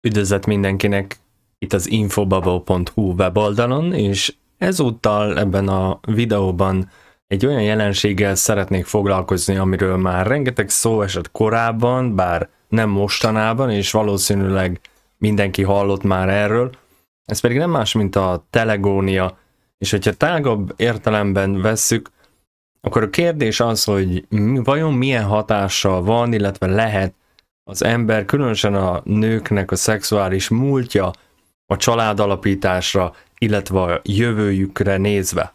Üdvözlet mindenkinek itt az infobubble.hu weboldalon, és ezúttal ebben a videóban egy olyan jelenséggel szeretnék foglalkozni, amiről már rengeteg szó esett korábban, bár nem mostanában, és valószínűleg mindenki hallott már erről. Ez pedig nem más, mint a telegónia, és hogyha tágabb értelemben vesszük, akkor a kérdés az, hogy vajon milyen hatással van, illetve lehet az ember, különösen a nőknek a szexuális múltja a családalapításra, illetve a jövőjükre nézve.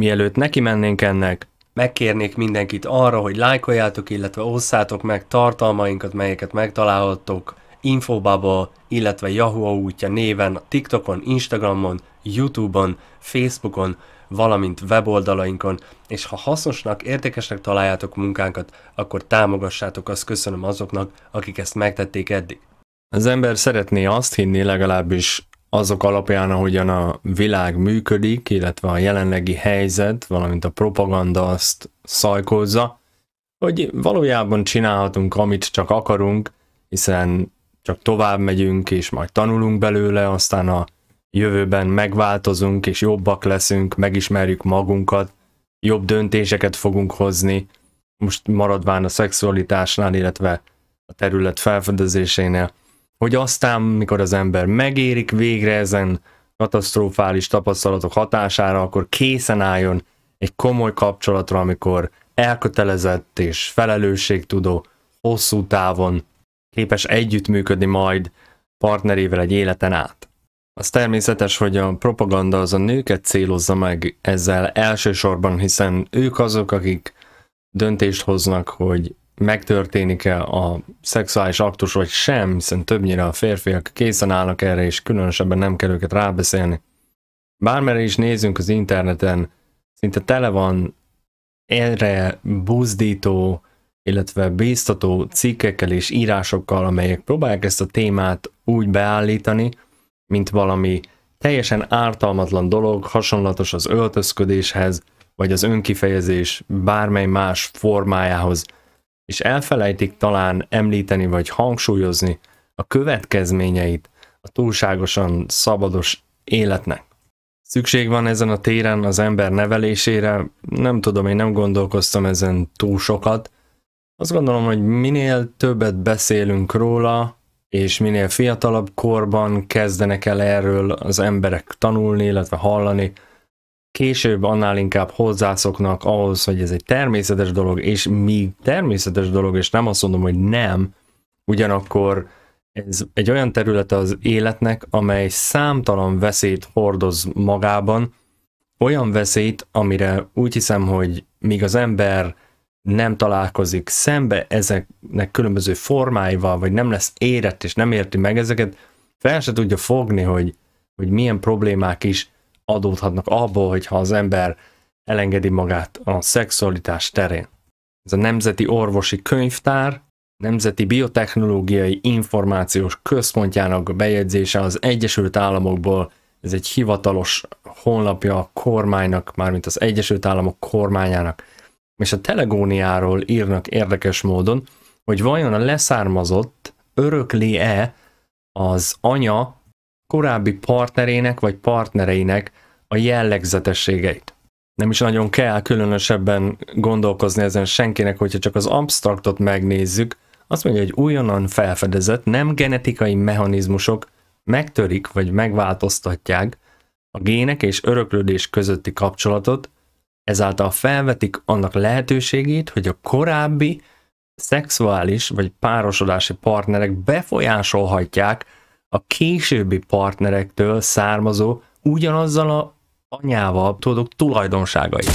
Mielőtt neki mennénk ennek, megkérnék mindenkit arra, hogy lájkoljátok, illetve osszátok meg tartalmainkat, melyeket megtalálhattok Infobubble, illetve Yahoo útja néven TikTokon, Instagramon, Youtube-on, Facebookon, valamint weboldalainkon, és ha hasznosnak, értékesnek találjátok munkánkat, akkor támogassátok, azt köszönöm azoknak, akik ezt megtették eddig. Az ember szeretné azt hinni legalábbis azok alapján, ahogyan a világ működik, illetve a jelenlegi helyzet, valamint a propaganda azt szajkózza, hogy valójában csinálhatunk, amit csak akarunk, hiszen csak tovább megyünk, és majd tanulunk belőle, aztán a jövőben megváltozunk, és jobbak leszünk, megismerjük magunkat, jobb döntéseket fogunk hozni, most maradván a szexualitásnál, illetve a terület felfedezésénél, hogy aztán, mikor az ember megérik végre ezen katasztrofális tapasztalatok hatására, akkor készen álljon egy komoly kapcsolatra, amikor elkötelezett és felelősségtudó, hosszú távon képes együttműködni majd partnerével egy életen át. Az természetes, hogy a propaganda az a nőket célozza meg ezzel elsősorban, hiszen ők azok, akik döntést hoznak, hogy megtörténik-e a szexuális aktus vagy sem, hiszen többnyire a férfiak készen állnak erre, és különösebben nem kell őket rábeszélni. Bármere is nézzünk az interneten, szinte tele van erre buzdító, illetve bíztató cikkekkel és írásokkal, amelyek próbálják ezt a témát úgy beállítani, mint valami teljesen ártalmatlan dolog, hasonlatos az öltözködéshez, vagy az önkifejezés bármely más formájához, és elfelejtik talán említeni vagy hangsúlyozni a következményeit a túlságosan szabados életnek. Szükség van ezen a téren az ember nevelésére, nem tudom, én nem gondolkoztam ezen túl sokat, azt gondolom, hogy minél többet beszélünk róla, és minél fiatalabb korban kezdenek el erről az emberek tanulni, illetve hallani, később annál inkább hozzászoknak ahhoz, hogy ez egy természetes dolog, és mi természetes dolog, és nem azt mondom, hogy nem, ugyanakkor ez egy olyan területe az életnek, amely számtalan veszélyt hordoz magában, olyan veszélyt, amire úgy hiszem, hogy míg az ember nem találkozik szembe ezeknek különböző formáival, vagy nem lesz érett és nem érti meg ezeket, fel se tudja fogni, hogy, hogy milyen problémák is adódhatnak abból, hogyha az ember elengedi magát a szexualitás terén. Ez a Nemzeti Orvosi Könyvtár, Nemzeti Biotechnológiai Információs Központjának bejegyzése az Egyesült Államokból, ez egy hivatalos honlapja a kormánynak, mármint az Egyesült Államok kormányának és a telegóniáról írnak érdekes módon, hogy vajon a leszármazott örökli-e az anya korábbi partnerének vagy partnereinek a jellegzetességeit. Nem is nagyon kell különösebben gondolkozni ezen senkinek, hogyha csak az abstraktot megnézzük, azt mondja, hogy újonnan felfedezett, nem genetikai mechanizmusok megtörik vagy megváltoztatják a gének és öröklődés közötti kapcsolatot, Ezáltal felvetik annak lehetőségét, hogy a korábbi szexuális vagy párosodási partnerek befolyásolhatják a későbbi partnerektől származó ugyanazzal a anyával tudok tulajdonságait.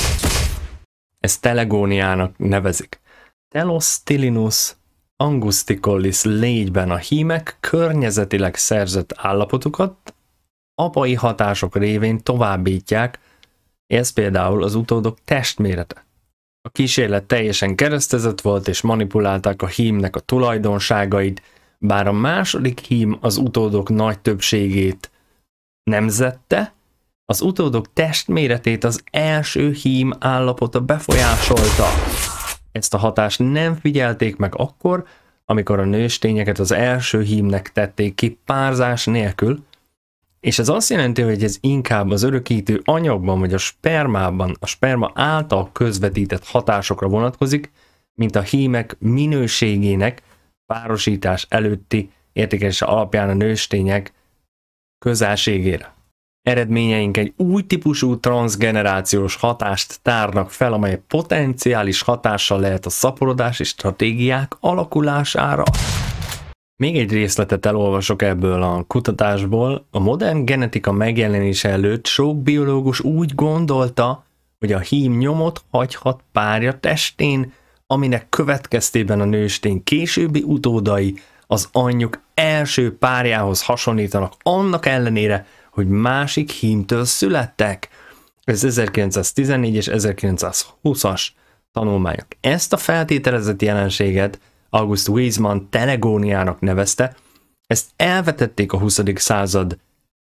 Ezt telegóniának nevezik. Telostilinus angusticollis légyben a hímek környezetileg szerzett állapotukat apai hatások révén továbbítják ez például az utódok testmérete. A kísérlet teljesen keresztezett volt, és manipulálták a hímnek a tulajdonságait, bár a második hím az utódok nagy többségét nemzette, az utódok testméretét az első hím állapota befolyásolta. Ezt a hatást nem figyelték meg akkor, amikor a nőstényeket az első hímnek tették ki párzás nélkül, és ez azt jelenti, hogy ez inkább az örökítő anyagban, vagy a spermában, a sperma által közvetített hatásokra vonatkozik, mint a hímek minőségének párosítás előtti értékelése alapján a nőstények közelségére. Eredményeink egy új típusú transgenerációs hatást tárnak fel, amely potenciális hatással lehet a szaporodás és stratégiák alakulására. Még egy részletet elolvasok ebből a kutatásból. A modern genetika megjelenése előtt sok biológus úgy gondolta, hogy a hím nyomot hagyhat párja testén, aminek következtében a nőstény későbbi utódai az anyjuk első párjához hasonlítanak annak ellenére, hogy másik hímtől születtek. Ez 1914 és 1920-as tanulmányok. Ezt a feltételezett jelenséget August Weizmann telegóniának nevezte, ezt elvetették a 20. század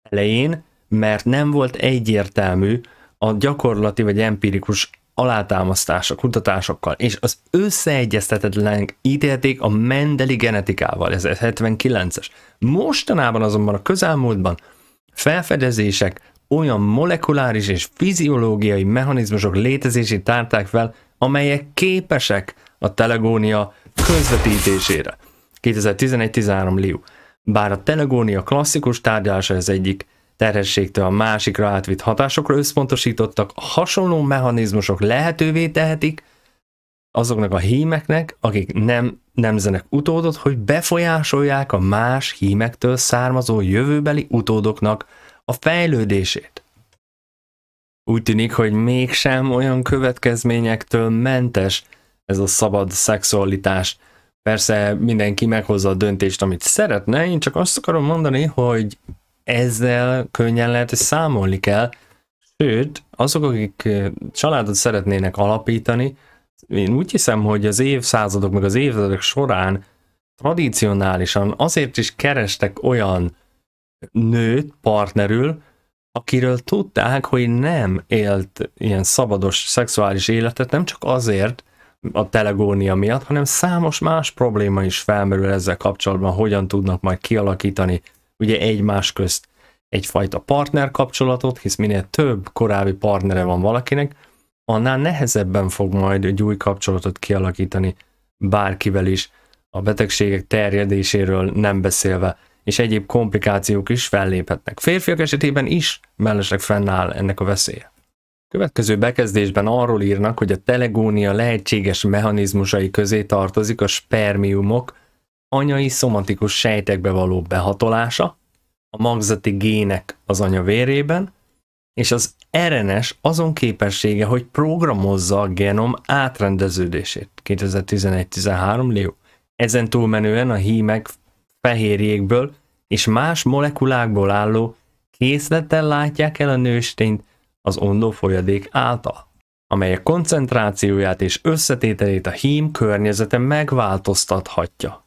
elején, mert nem volt egyértelmű a gyakorlati vagy empirikus alátámasztása kutatásokkal, és az összeegyeztetetlen ítélték a mendeli genetikával, ez 79-es. Mostanában azonban a közelmúltban felfedezések olyan molekuláris és fiziológiai mechanizmusok létezését tárták fel, amelyek képesek a telegónia közvetítésére. 2011-13 Liu. Bár a telegónia klasszikus tárgyalása az egyik terhességtől a másikra átvitt hatásokra összpontosítottak, a hasonló mechanizmusok lehetővé tehetik azoknak a hímeknek, akik nem nemzenek utódot, hogy befolyásolják a más hímektől származó jövőbeli utódoknak a fejlődését. Úgy tűnik, hogy mégsem olyan következményektől mentes ez a szabad szexualitás. Persze mindenki meghozza a döntést, amit szeretne, én csak azt akarom mondani, hogy ezzel könnyen lehet, hogy számolni kell, sőt, azok, akik eh, családot szeretnének alapítani, én úgy hiszem, hogy az évszázadok meg az évszázadok során tradicionálisan azért is kerestek olyan nőt partnerül, akiről tudták, hogy nem élt ilyen szabados szexuális életet, nem csak azért, a telegónia miatt, hanem számos más probléma is felmerül ezzel kapcsolatban, hogyan tudnak majd kialakítani ugye egymás közt egyfajta partner kapcsolatot, hisz minél több korábbi partnere van valakinek, annál nehezebben fog majd egy új kapcsolatot kialakítani bárkivel is, a betegségek terjedéséről nem beszélve, és egyéb komplikációk is felléphetnek. Férfiak esetében is mellesleg fennáll ennek a veszélye. Következő bekezdésben arról írnak, hogy a telegónia lehetséges mechanizmusai közé tartozik a spermiumok anyai szomatikus sejtekbe való behatolása, a magzati gének az anya vérében, és az RNS azon képessége, hogy programozza a genom átrendeződését. 2011-13 Leo. Ezen túlmenően a hímek fehérjékből és más molekulákból álló készlettel látják el a nőstényt, az ondó folyadék által, amely a koncentrációját és összetételét a hím környezete megváltoztathatja.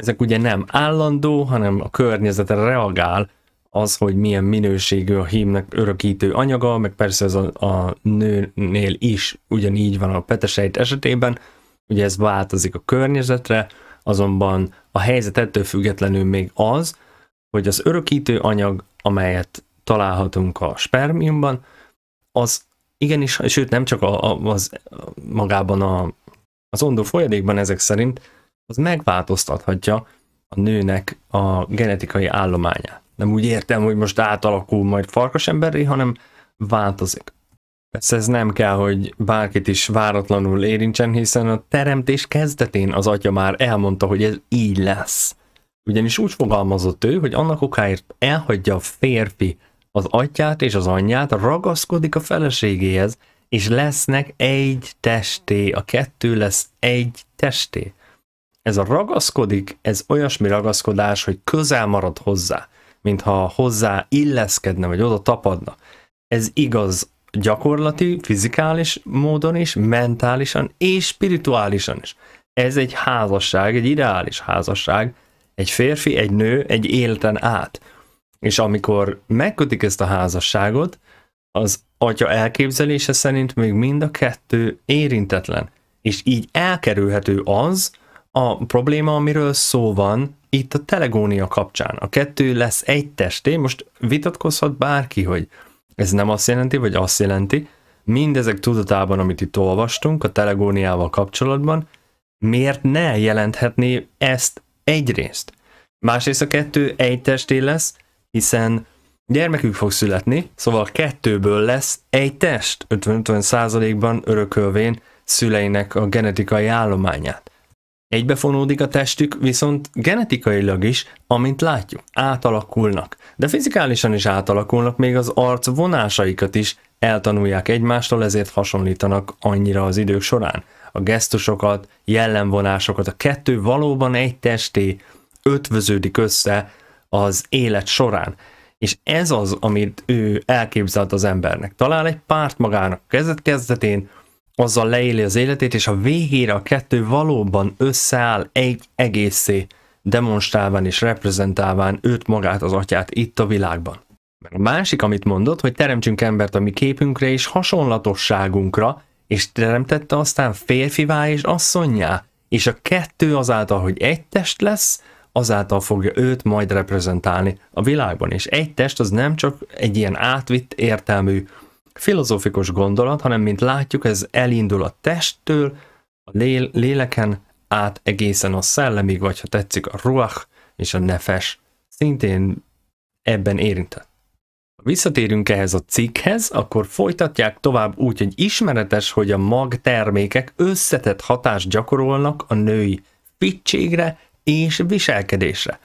Ezek ugye nem állandó, hanem a környezetre reagál az, hogy milyen minőségű a hímnek örökítő anyaga, meg persze ez a, a nőnél is ugyanígy van a petesejt esetében, ugye ez változik a környezetre, azonban a helyzet ettől függetlenül még az, hogy az örökítő anyag, amelyet találhatunk a spermiumban, az igenis, sőt nem csak a, a, az magában a, az ondó folyadékban ezek szerint, az megváltoztathatja a nőnek a genetikai állományát. Nem úgy értem, hogy most átalakul majd farkasemberré, hanem változik. Persze ez nem kell, hogy bárkit is váratlanul érintsen, hiszen a teremtés kezdetén az atya már elmondta, hogy ez így lesz. Ugyanis úgy fogalmazott ő, hogy annak okáért elhagyja a férfi az atyát és az anyját, ragaszkodik a feleségéhez, és lesznek egy testé, a kettő lesz egy testé. Ez a ragaszkodik, ez olyasmi ragaszkodás, hogy közel marad hozzá, mintha hozzá illeszkedne, vagy oda tapadna. Ez igaz gyakorlati, fizikális módon is, mentálisan és spirituálisan is. Ez egy házasság, egy ideális házasság, egy férfi, egy nő, egy életen át és amikor megkötik ezt a házasságot, az atya elképzelése szerint még mind a kettő érintetlen. És így elkerülhető az a probléma, amiről szó van itt a telegónia kapcsán. A kettő lesz egy testé, most vitatkozhat bárki, hogy ez nem azt jelenti, vagy azt jelenti, mindezek tudatában, amit itt olvastunk a telegóniával kapcsolatban, miért ne jelenthetné ezt egyrészt? Másrészt a kettő egy testé lesz, hiszen gyermekük fog születni, szóval kettőből lesz egy test 50-50 ban örökölvén szüleinek a genetikai állományát. Egybefonódik a testük, viszont genetikailag is, amint látjuk, átalakulnak. De fizikálisan is átalakulnak, még az arc vonásaikat is eltanulják egymástól, ezért hasonlítanak annyira az idők során. A gesztusokat, jellemvonásokat, a kettő valóban egy testé ötvöződik össze, az élet során. És ez az, amit ő elképzelt az embernek. Talál egy párt magának kezdet-kezdetén, azzal leéli az életét, és a végére a kettő valóban összeáll egy egészé, demonstrálván és reprezentálván őt magát, az atyát itt a világban. Mert A másik, amit mondott, hogy teremtsünk embert a mi képünkre és hasonlatosságunkra, és teremtette aztán férfivá és asszonyjá, és a kettő azáltal, hogy egy test lesz, azáltal fogja őt majd reprezentálni a világban. És egy test az nem csak egy ilyen átvitt értelmű filozófikus gondolat, hanem mint látjuk, ez elindul a testtől, a lél- léleken át egészen a szellemig, vagy ha tetszik a ruach és a nefes szintén ebben érintett. Ha visszatérünk ehhez a cikkhez, akkor folytatják tovább úgy, hogy ismeretes, hogy a mag termékek összetett hatást gyakorolnak a női fittségre és viselkedésre.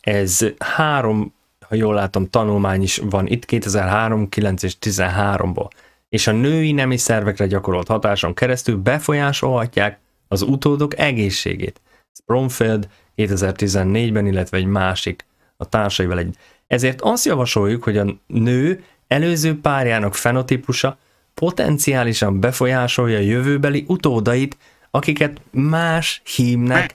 Ez három, ha jól látom, tanulmány is van itt 2003, 9 és 13-ból, és a női nemi szervekre gyakorolt hatáson keresztül befolyásolhatják az utódok egészségét. Bromfield 2014-ben, illetve egy másik a társaival egy. Ezért azt javasoljuk, hogy a nő előző párjának fenotípusa potenciálisan befolyásolja a jövőbeli utódait, akiket más hímnek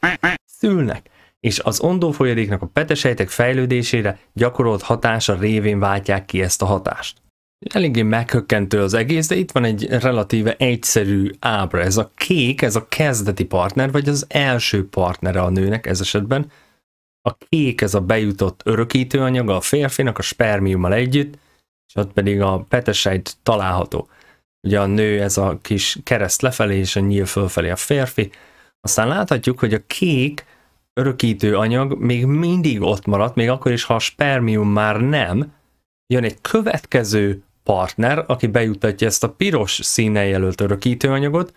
szülnek, és az ondó folyadéknak a petesejtek fejlődésére gyakorolt hatása révén váltják ki ezt a hatást. Eléggé meghökkentő az egész, de itt van egy relatíve egyszerű ábra. Ez a kék, ez a kezdeti partner, vagy az első partnere a nőnek ez esetben. A kék ez a bejutott örökítőanyaga a férfinak a spermiummal együtt, és ott pedig a petesejt található. Ugye a nő ez a kis kereszt lefelé, és a nyíl fölfelé a férfi. Aztán láthatjuk, hogy a kék örökítő anyag még mindig ott maradt, még akkor is, ha a spermium már nem, jön egy következő partner, aki bejutatja ezt a piros színnel jelölt örökítő anyagot,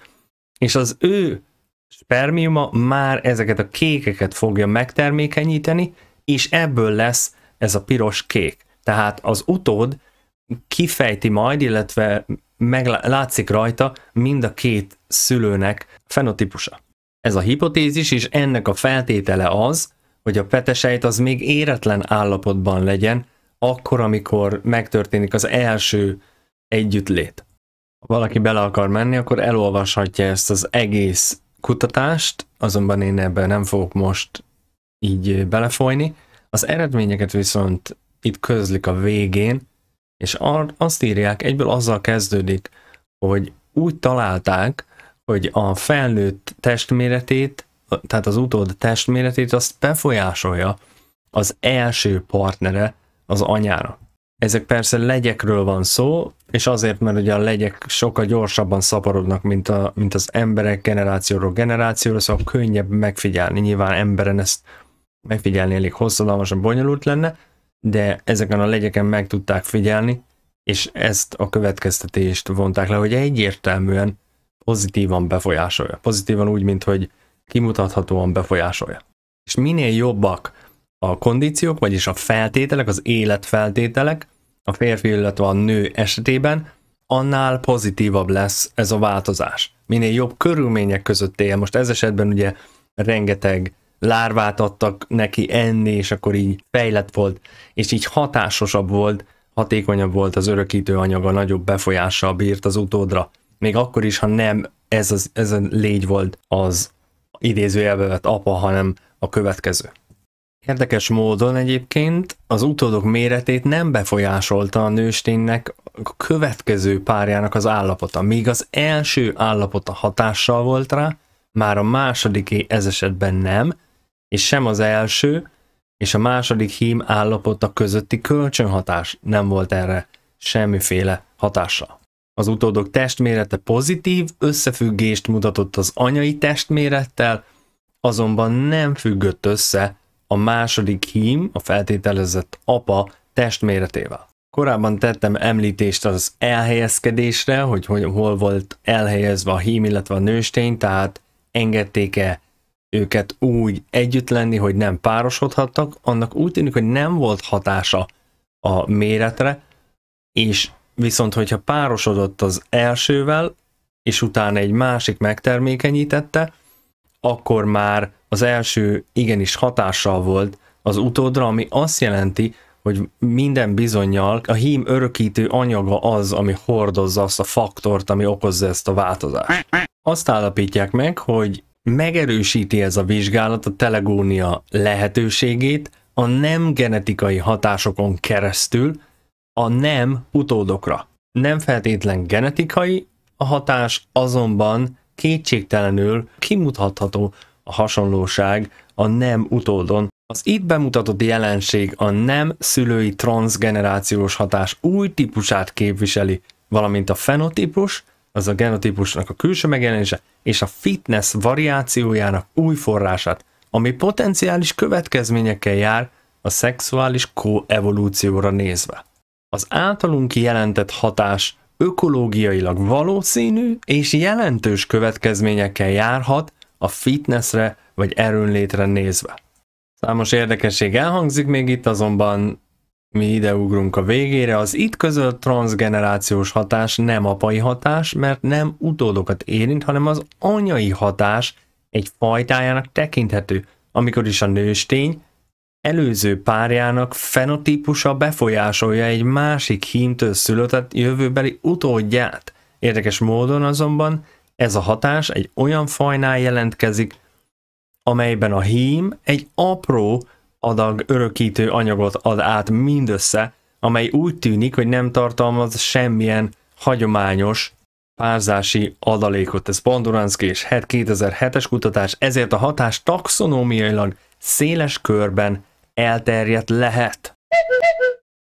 és az ő spermiuma már ezeket a kékeket fogja megtermékenyíteni, és ebből lesz ez a piros-kék. Tehát az utód kifejti majd, illetve meglátszik rajta mind a két szülőnek fenotípusa. Ez a hipotézis, és ennek a feltétele az, hogy a petesejt az még éretlen állapotban legyen, akkor, amikor megtörténik az első együttlét. Ha valaki bele akar menni, akkor elolvashatja ezt az egész kutatást, azonban én ebben nem fogok most így belefolyni. Az eredményeket viszont itt közlik a végén, és azt írják, egyből azzal kezdődik, hogy úgy találták, hogy a felnőtt testméretét, tehát az utód testméretét, azt befolyásolja az első partnere az anyára. Ezek persze legyekről van szó, és azért, mert ugye a legyek sokkal gyorsabban szaporodnak, mint, a, mint az emberek generációról generációra, szóval könnyebb megfigyelni. Nyilván emberen ezt megfigyelni elég hosszadalmasan bonyolult lenne, de ezeken a legyeken meg tudták figyelni, és ezt a következtetést vonták le, hogy egyértelműen pozitívan befolyásolja. Pozitívan úgy, mint hogy kimutathatóan befolyásolja. És minél jobbak a kondíciók, vagyis a feltételek, az életfeltételek a férfi, illetve a nő esetében, annál pozitívabb lesz ez a változás. Minél jobb körülmények között él. Most ez esetben ugye rengeteg lárvát adtak neki enni, és akkor így fejlett volt, és így hatásosabb volt, hatékonyabb volt az örökítő anyaga, nagyobb befolyással bírt az utódra még akkor is, ha nem ez, az, ez a légy volt az idézőjelbe vett apa, hanem a következő. Érdekes módon egyébként az utódok méretét nem befolyásolta a nősténynek a következő párjának az állapota. Míg az első állapota hatással volt rá, már a másodiké ez esetben nem, és sem az első és a második hím állapota közötti kölcsönhatás nem volt erre semmiféle hatással az utódok testmérete pozitív összefüggést mutatott az anyai testmérettel, azonban nem függött össze a második hím, a feltételezett apa testméretével. Korábban tettem említést az elhelyezkedésre, hogy, hogy hol volt elhelyezve a hím, illetve a nőstény, tehát engedték-e őket úgy együtt lenni, hogy nem párosodhattak, annak úgy tűnik, hogy nem volt hatása a méretre, és Viszont, hogyha párosodott az elsővel, és utána egy másik megtermékenyítette, akkor már az első igenis hatással volt az utódra, ami azt jelenti, hogy minden bizonyal a hím örökítő anyaga az, ami hordozza azt a faktort, ami okozza ezt a változást. Azt állapítják meg, hogy megerősíti ez a vizsgálat a telegónia lehetőségét a nem genetikai hatásokon keresztül, a nem utódokra. Nem feltétlen genetikai a hatás, azonban kétségtelenül kimutatható a hasonlóság a nem utódon. Az itt bemutatott jelenség a nem szülői transgenerációs hatás új típusát képviseli, valamint a fenotípus, az a genotípusnak a külső megjelenése, és a fitness variációjának új forrását, ami potenciális következményekkel jár a szexuális koevolúcióra nézve. Az általunk jelentett hatás ökológiailag valószínű és jelentős következményekkel járhat a fitnessre vagy erőnlétre nézve. Számos érdekesség elhangzik még itt, azonban mi ideugrunk a végére, az itt közölt transgenerációs hatás nem apai hatás, mert nem utódokat érint, hanem az anyai hatás egy fajtájának tekinthető, amikor is a nőstény előző párjának fenotípusa befolyásolja egy másik hímtől született jövőbeli utódját. Érdekes módon azonban ez a hatás egy olyan fajnál jelentkezik, amelyben a hím egy apró adag örökítő anyagot ad át mindössze, amely úgy tűnik, hogy nem tartalmaz semmilyen hagyományos párzási adalékot. Ez Pandoranszki és 2007-es kutatás, ezért a hatás taxonómiailag széles körben elterjedt lehet.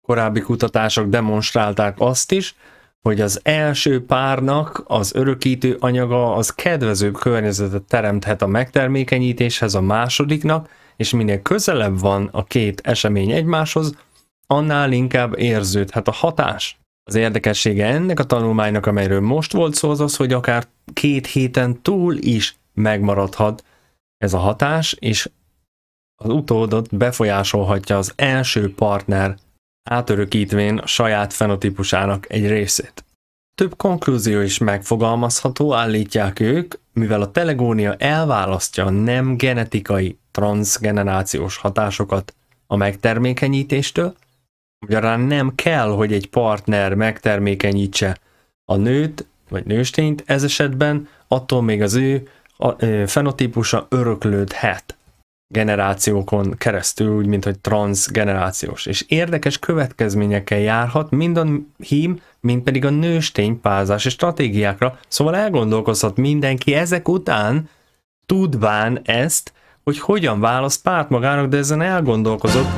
Korábbi kutatások demonstrálták azt is, hogy az első párnak az örökítő anyaga az kedvezőbb környezetet teremthet a megtermékenyítéshez a másodiknak, és minél közelebb van a két esemény egymáshoz, annál inkább érződhet a hatás. Az érdekessége ennek a tanulmánynak, amelyről most volt szó, az az, hogy akár két héten túl is megmaradhat ez a hatás, és az utódot befolyásolhatja az első partner átörökítvén a saját fenotípusának egy részét. Több konklúzió is megfogalmazható, állítják ők, mivel a telegónia elválasztja a nem genetikai transgenerációs hatásokat a megtermékenyítéstől, magyarán nem kell, hogy egy partner megtermékenyítse a nőt vagy nőstényt, ez esetben attól még az ő a, fenotípusa öröklődhet generációkon keresztül, úgy mint hogy transgenerációs, és érdekes következményekkel járhat mind a hím, mind pedig a nőstény pázási stratégiákra, szóval elgondolkozhat mindenki ezek után, tudván ezt, hogy hogyan választ párt magának, de ezen elgondolkozott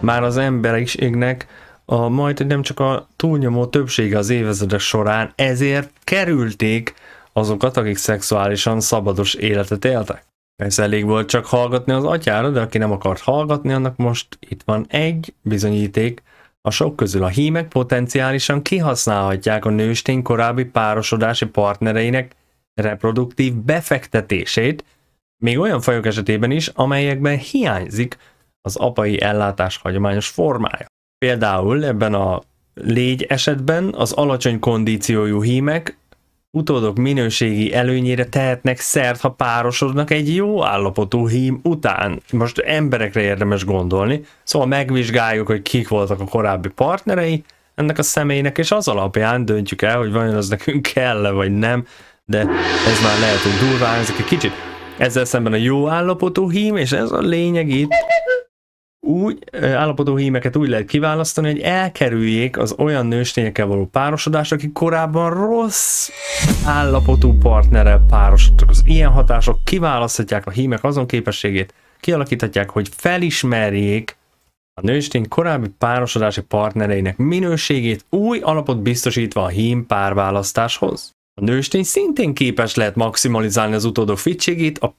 már az emberiségnek a majd, hogy nem csak a túlnyomó többsége az évezredek során, ezért kerülték azokat, akik szexuálisan szabados életet éltek. Persze elég volt csak hallgatni az atyára, de aki nem akart hallgatni, annak most itt van egy bizonyíték, a sok közül a hímek potenciálisan kihasználhatják a nőstény korábbi párosodási partnereinek reproduktív befektetését, még olyan fajok esetében is, amelyekben hiányzik az apai ellátás hagyományos formája. Például ebben a légy esetben az alacsony kondíciójú hímek Utódok minőségi előnyére tehetnek szert, ha párosodnak egy jó állapotú hím után. Most emberekre érdemes gondolni, szóval megvizsgáljuk, hogy kik voltak a korábbi partnerei ennek a személynek, és az alapján döntjük el, hogy vajon az nekünk kell-e vagy nem, de ez már lehet, hogy durván ezek egy kicsit. Ezzel szemben a jó állapotú hím, és ez a lényeg itt, úgy állapodó hímeket úgy lehet kiválasztani, hogy elkerüljék az olyan nőstényekkel való párosodást, akik korábban rossz állapotú partnerrel párosodtak. Az ilyen hatások kiválaszthatják a hímek azon képességét, kialakíthatják, hogy felismerjék a nőstény korábbi párosodási partnereinek minőségét új alapot biztosítva a hím párválasztáshoz. A nőstény szintén képes lehet maximalizálni az utódok fittségét, a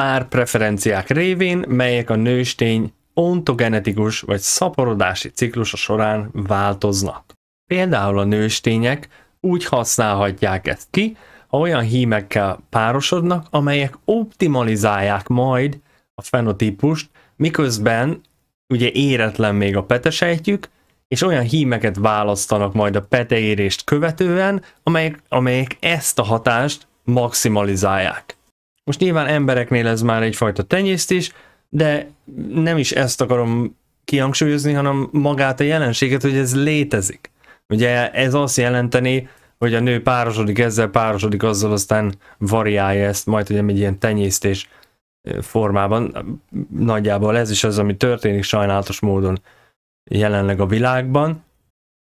pár preferenciák révén, melyek a nőstény ontogenetikus vagy szaporodási ciklusa során változnak. Például a nőstények úgy használhatják ezt ki, ha olyan hímekkel párosodnak, amelyek optimalizálják majd a fenotípust, miközben ugye éretlen még a petesejtjük, és olyan hímeket választanak majd a peteérést követően, amelyek, amelyek ezt a hatást maximalizálják. Most nyilván embereknél ez már egyfajta tenyésztés, de nem is ezt akarom kihangsúlyozni, hanem magát a jelenséget, hogy ez létezik. Ugye ez azt jelenteni, hogy a nő párosodik ezzel, párosodik azzal, aztán variálja ezt, majd ugye egy ilyen tenyésztés formában. Nagyjából ez is az, ami történik sajnálatos módon jelenleg a világban,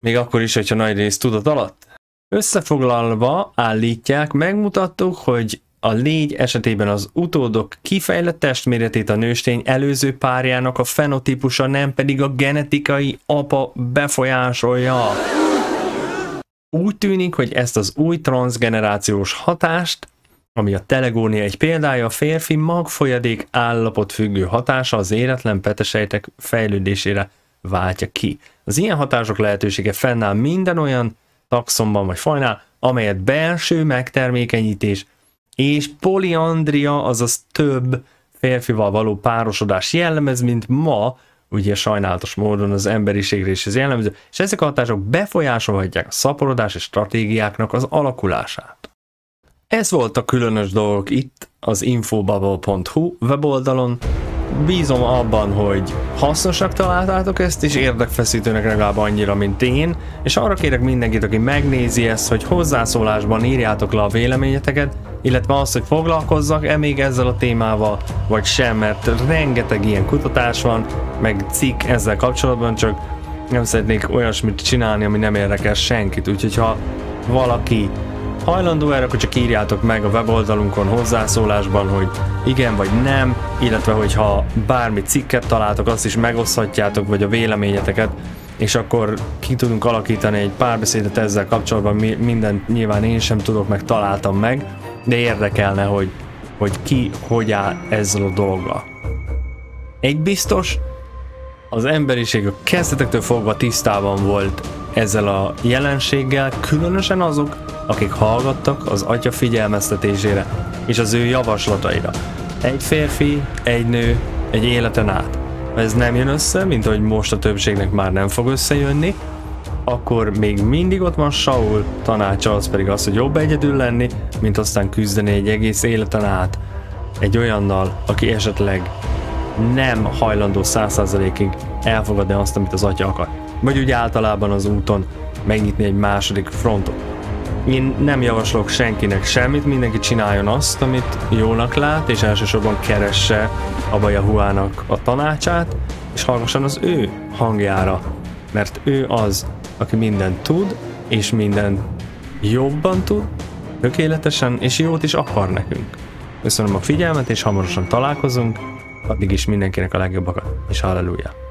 még akkor is, hogyha nagy rész tudat alatt. Összefoglalva állítják, megmutattuk, hogy a légy esetében az utódok kifejlett testméretét a nőstény előző párjának a fenotípusa nem pedig a genetikai apa befolyásolja. Úgy tűnik, hogy ezt az új transgenerációs hatást ami a telegónia egy példája, a férfi magfolyadék állapot függő hatása az életlen petesejtek fejlődésére váltja ki. Az ilyen hatások lehetősége fennáll minden olyan taxonban vagy fajnál, amelyet belső megtermékenyítés és poliandria, azaz több férfival való párosodás jellemez, mint ma, ugye sajnálatos módon az emberiségre is ez jellemző, és ezek a hatások befolyásolhatják a szaporodás és stratégiáknak az alakulását. Ez volt a különös dolgok itt az infobubble.hu weboldalon. Bízom abban, hogy hasznosak találtátok ezt, és érdekfeszítőnek legalább annyira, mint én, és arra kérek mindenkit, aki megnézi ezt, hogy hozzászólásban írjátok le a véleményeteket, illetve azt, hogy foglalkozzak e még ezzel a témával, vagy sem, mert rengeteg ilyen kutatás van, meg cikk ezzel kapcsolatban, csak nem szeretnék olyasmit csinálni, ami nem érdekel senkit, úgyhogy ha valaki hajlandó erre, akkor csak írjátok meg a weboldalunkon hozzászólásban, hogy igen vagy nem, illetve hogyha bármi cikket találtok, azt is megoszthatjátok, vagy a véleményeteket, és akkor ki tudunk alakítani egy párbeszédet ezzel kapcsolatban, mi, mindent nyilván én sem tudok, meg találtam meg, de érdekelne, hogy, hogy ki hogy áll ezzel a dologgal. Egy biztos, az emberiség a kezdetektől fogva tisztában volt ezzel a jelenséggel, különösen azok, akik hallgattak az atya figyelmeztetésére és az ő javaslataira. Egy férfi, egy nő, egy életen át. Ha ez nem jön össze, mint ahogy most a többségnek már nem fog összejönni, akkor még mindig ott van Saul, tanácsa az pedig az, hogy jobb egyedül lenni, mint aztán küzdeni egy egész életen át egy olyannal, aki esetleg nem hajlandó száz százalékig elfogadni azt, amit az atya akar vagy úgy általában az úton megnyitni egy második frontot. Én nem javaslok senkinek semmit, mindenki csináljon azt, amit jónak lát, és elsősorban keresse a Bajahuának a tanácsát, és hallgasson az ő hangjára, mert ő az, aki mindent tud, és minden jobban tud, tökéletesen, és jót is akar nekünk. Köszönöm a figyelmet, és hamarosan találkozunk, addig is mindenkinek a legjobbakat, és halleluja!